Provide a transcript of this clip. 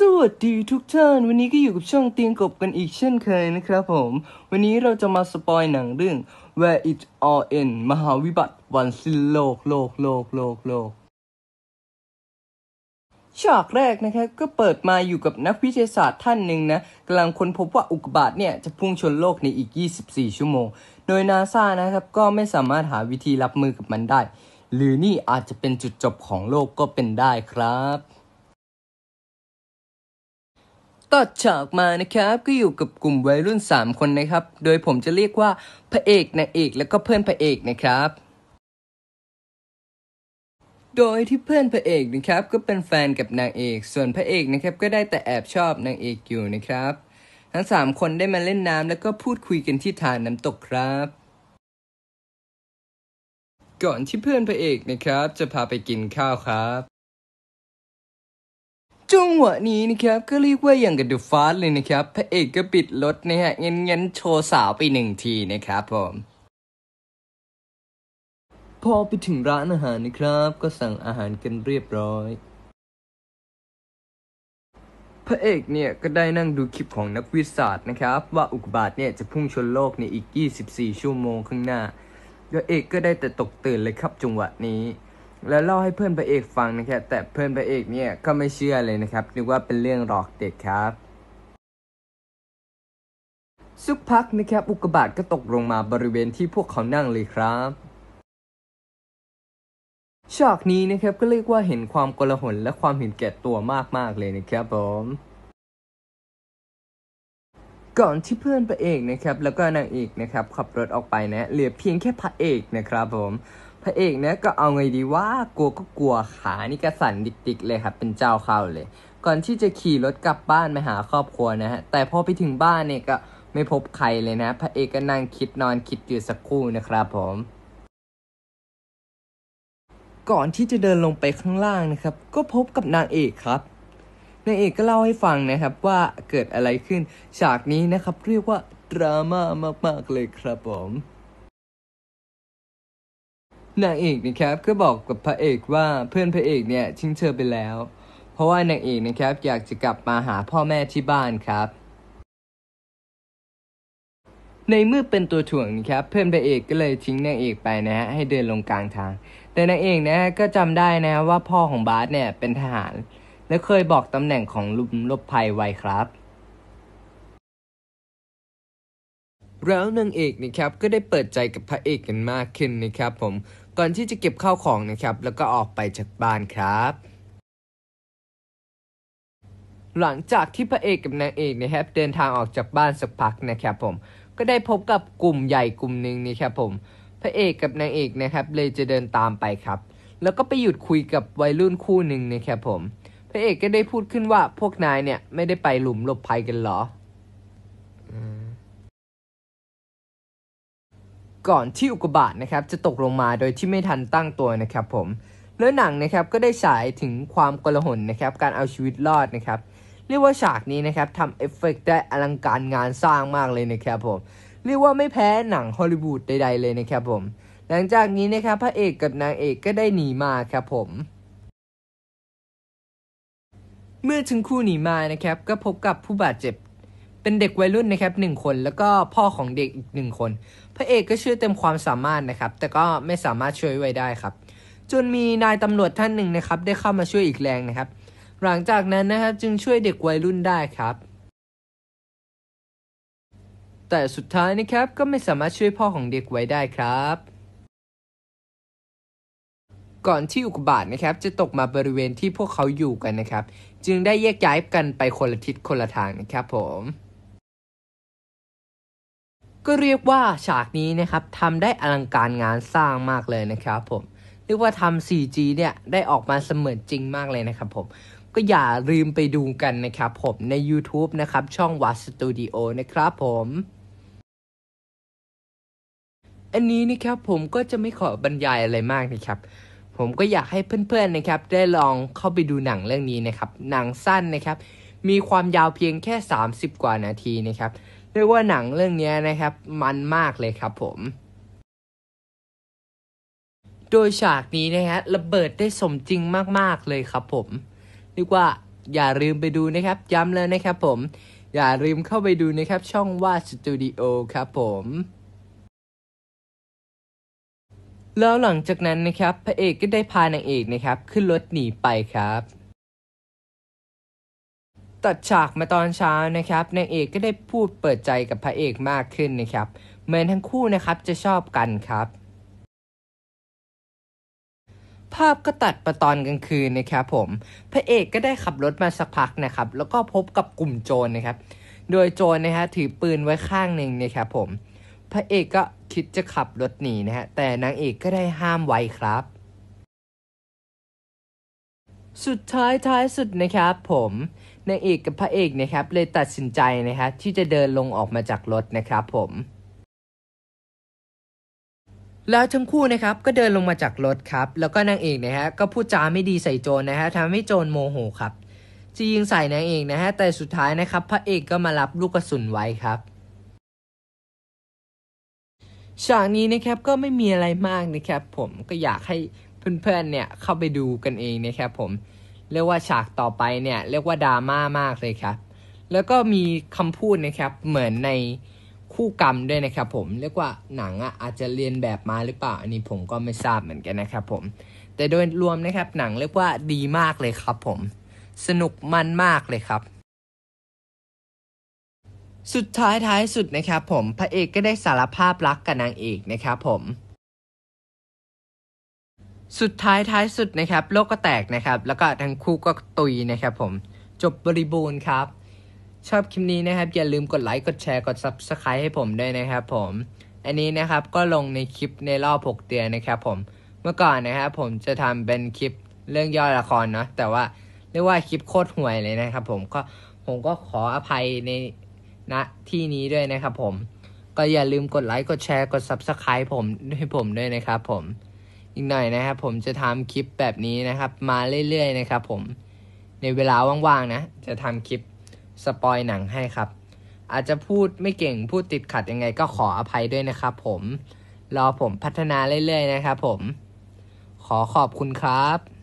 สวัสดีทุกท่านวันนี้ก็อยู่กับช่องเตียงกบกันอีกเช่นเคยนะครับผม วันนี้เราจะมาสปอยหนังเรื่อง Where It All End มหาวิบัติวันสิ้นโลกโลกโลกโลกโลกฉากแรกนะครับ ก็เปิดมาอยู่กับนักวิทยาศาสตร์ท่านหนึ่งนะกำลังค้นพบว่าอุกกาบาตเนี่ยจะพุ่งชนโลกในอีก 24 ชั่วโมง โดยนาซานะครับก็ไม่สามารถหาวิธีรับมือกับมันได้ หรือนี่อาจจะเป็นจุดจบของโลกก็เป็นได้ครับตดอากมานะครับก็อยู่กับกลุ่มวัยรุ่น3 คนนะครับ โดยผมจะเรียกว่าพระเอก นางเอก แล้วก็เพื่อนพระเอกนะครับ โดยที่เพื่อนพระเอกนะครับ ก็เป็นแฟนกับนางเอก ส่วนพระเอกนะครับก็ได้แต่แอบชอบนางเอกอยู่นะครับ ทั้ง3คนได้มาเล่นน้ำแล้วก็พูดคุยกันที่ฐานน้ำตกครับ ก่อนที่เพื่อนพระเอกนะครับ จะพาไปกินข้าวครับจังหวะนี้นะครับก็เรียกว่าอย่างกับดูฟาสเลยนะครับพระเอกก็ปิดรถนะฮะเงี้ยนโชว์สาวไปหนึ่งทีนะครับผมพอไปถึงร้านอาหารนะครับ ก็สั่งอาหารกันเรียบร้อยพระเอกเนี่ยก็ได้นั่งดูคลิปของนักวิทยาศาสตร์นะครับ ว่าอุกบาทเนี่ยจะพุ่งชนโลกในอีก24 ชั่วโมงข้างหน้าพระเอกก็ได้แต่ตกตื่นเลยครับจังหวะนี้แล้วเล่าให้เพื่อนพระเอกฟังนะครับแต่เพื่อนพระเอกเนี่ยก็ไม่เชื่อเลยนะครับนึกว่าเป็นเรื่องหลอกเด็กครับสักพักนะครับอุกกาบาตก็ตกลงมาบริเวณที่พวกเขานั่งเลยครับฉากนี้นะครับก็เรียกว่าเห็นความกลาหลและความเห็นแก่ตัวมากมากเลยนะครับผมก่อนที่เพื่อนพระเอกนะครับแล้วก็นางเอกนะครับ ขับรถออกไปนะ เหลือเพียงแค่พระเอกนะครับผมพระเอกเนี่ยก็เอาไงดีว่ากลัวก็กลัวขานี่กระสันติกๆเลยครับเป็นเจ้าเข้าเลย ก่อนที่จะขี่รถกลับบ้านไปหาครอบครัวนะฮะแต่พอไปถึงบ้านเนี่ยก็ไม่พบใครเลยนะพระเอกก็นั่งคิดนอนคิดอยู่สักครู่นะครับ ผม ก่อนที่จะเดินลงไปข้างล่างนะครับ ก็พบกับนางเอกครับนางเอกก็เล่าให้ฟังนะครับว่าเกิดอะไรขึ้นฉากนี้นะครับเรียกว่าดราม่ามากๆเลยครับผมนางเอกนะครับก็บอกกับพระเอกว่าเพื่อนพระเอกเนี่ยทิ้งเธอไปแล้ว เพราะว่านางเอกนะครับ อยากจะกลับมาหาพ่อแม่ที่บ้านครับ ในเมื่อเป็นตัวถ่วงนะครับเพื่อนพระเอกก็เลยทิ้งนางเอกไปนะฮะให้เดินลงกลางทาง แต่นางเอกนะก็จำได้นะว่าพ่อของบาสเนี่ยเป็นทหาร และเคยบอกตำแหน่งของลุมลบภัยไว้ครับ แล้วนางเอกนะครับก็ได้เปิดใจกับพระเอกกันมากขึ้นนะครับผมก่อนที่จะเก็บข้าวของนะครับ แล้วก็ออกไปจากบ้านครับ หลังจากที่พระเอกกับนางเอกนะครับเดินทางออกจากบ้านสักพักนะครับผม ก็ได้พบกับกลุ่มใหญ่กลุ่มหนึ่งนี่ครับผม พระเอกกับนางเอกนะครับเลยจะเดินตามไปครับ แล้วก็ไปหยุดคุยกับวัยรุ่นคู่หนึ่งนะครับผม พระเอกก็ได้พูดขึ้นว่าพวกนายเนี่ยไม่ได้ไปหลุมหลบภัยกันหรอก่อนที่อุกบาทนะครับจะตกลงมาโดยที่ไม่ทันตั้งตัวนะครับผมเนื้อหนังนะครับก็ได้ฉายถึงความกลหนนะครับการเอาชีวิตรอดนะครับเรียกว่าฉากนี้นะครับทำเอฟเฟกได้อลังการงานสร้างมากเลยนะครับผม เรียกว่าไม่แพ้หนังฮอลลีวูดใดๆเลยนะครับผม หลังจากนี้นะครับพระเอกกับนางเอกก็ได้หนีมาครับผม เมื่อถึงคู่หนีมานะครับก็พบกับผู้บาดเจ็บเป็นเด็กวัยรุ่นนะครับหนึ่งคนแล้วก็พ่อของเด็กอีกหนึ่งคนพระเอกก็ชื่อเต็มความสามารถนะครับ แต่ก็ไม่สามารถช่วยไว้ได้ครับ จนมีนายตำรวจท่านหนึ่งนะครับ ได้เข้ามาช่วยอีกแรงนะครับ หลังจากนั้นนะครับจึงช่วยเด็กวัยรุ่นได้ครับ แต่สุดท้ายนะครับก็ไม่สามารถช่วยพ่อของเด็กไว้ได้ครับ ก่อนที่อุกบาทนะครับจะตกมาบริเวณที่พวกเขาอยู่กันนะครับ จึงได้แยกย้ายกันไปคนละทิศคนละทางนะครับผมก็เรียกว่าฉากนี้นะครับทำได้อลังการงานสร้างมากเลยนะครับ ผมเรียกว่าทำ 4G เนี่ยได้ออกมาเสมือนจริงมากเลยนะครับ ผมก็อย่าลืมไปดูกันนะครับ ผมใน YouTube นะครับช่องวัดสตูดิโอนะครับ ผม อันนี้นะครับผมก็จะไม่ขอบรรยายอะไรมากนะครับ ผมก็อยากให้เพื่อน ๆนะครับ ได้ลองเข้าไปดูหนังเรื่องนี้นะครับ หนังสั้นนะครับ มีความยาวเพียงแค่ 30 กว่านาทีนะครับเรียกว่าหนังเรื่องนี้นะครับ มันมากเลยครับผม โดยฉากนี้นะฮะระเบิดได้สมจริงมากๆเลยครับผมเรียกว่าอย่าลืมไปดูนะครับย้ำเลยนะครับ ผม อย่าลืมเข้าไปดูนะครับ ช่องว่าสตูดิโอครับผม แล้วหลังจากนั้นนะครับพระเอกก็ได้พานางเอกนะครับ ขึ้นรถหนีไปครับตัดฉากมาตอนเช้านะครับ นางเอกก็ได้พูดเปิดใจกับพระเอกมากขึ้นนะครับ เหมือนทั้งคู่นะครับจะชอบกันครับ ภาพก็ตัดระตอนกลางคืนนะครับผม พระเอกก็ได้ขับรถมาสักพักนะครับ แล้วก็พบกับกลุ่มโจรนนะครับ โดยโจรนนะฮะถือปืนไว้ข้างหนึ่งนะครับผม พระเอกก็คิดจะขับรถหนีนะฮะ แต่นางเอกก็ได้ห้ามไว้ครับ สุดท้ายท้ายสุดนะครับผมนางเอกกับพระเอกนะครับเลยตัดสินใจนะครับที่จะเดินลงออกมาจากรถนะครับผม แล้วทั้งคู่นะครับก็เดินลงมาจากรถครับ แล้วก็นางเอกนะฮะก็พูดจาไม่ดีใส่โจรนะฮะทำให้โจรโมโหครับจะยิงใส่นางเอกนะฮะแต่สุดท้ายนะครับ พระเอกก็มารับลูกกระสุนไว้ครับฉากนี้นะครับก็ไม่มีอะไรมากนะครับ ผมก็อยากให้เพื่อนๆเนี่ยเข้าไปดูกันเองนะครับผมเรียกว่าฉากต่อไปเนี่ยเรียกว่าดราม่ามากเลยครับ แล้วก็มีคำพูดนะครับเหมือนในคู่กรรมด้วยนะครับ ผม เรียกว่าหนังอ่ะอาจจะเรียนแบบมาหรือเปล่า อันนี้ผมก็ไม่ทราบเหมือนกันนะครับผมแต่โดยรวมนะครับ หนังเรียกว่าดี มากเลยครับผม สนุกมันมากเลยครับ สุดท้ายท้ายสุดนะครับผม พระเอกก็ได้สารภาพรักกับนางเอกนะครับผมสุดท้ายท้ายสุดนะครับโลกก็แตกนะครับ แล้วก็ทั้งคู่ก็ตุยนะครับผม จบบริบูรณ์ครับ ชอบคลิปนี้นะครับ อย่าลืมกดไลค์กดแชร์ กดซับสไครต์ให้ผมด้วยนะครับ ผม อันนี้นะครับก็ลงในคลิปในรอบ6เดือนนะครับผม เมื่อก่อนนะครับผมจะทำเป็นคลิปเรื่องย่อละครเนาะแต่ว่าเรียกว่าคลิปโคตรห่วยเลยนะครับ ผมก็ผมก็ขออภัยในณนะที่นี้ด้วยนะครับผม ก็อย่าลืมกดไลค์กดแชร์กดซับสไครต์ผมให้ผมด้วยนะครับผมอีกหน่อยนะครับผมจะทำคลิปแบบนี้นะครับ มาเรื่อยๆนะครับ ผมในเวลาว่างๆ นะ จะทำคลิปสปอยหนังให้ครับ อาจจะพูดไม่เก่ง พูดติดขัดยังไง ก็ขออภัยด้วยนะครับ ผมรอผมพัฒนาเรื่อยๆนะครับ ผมขอขอบคุณครับ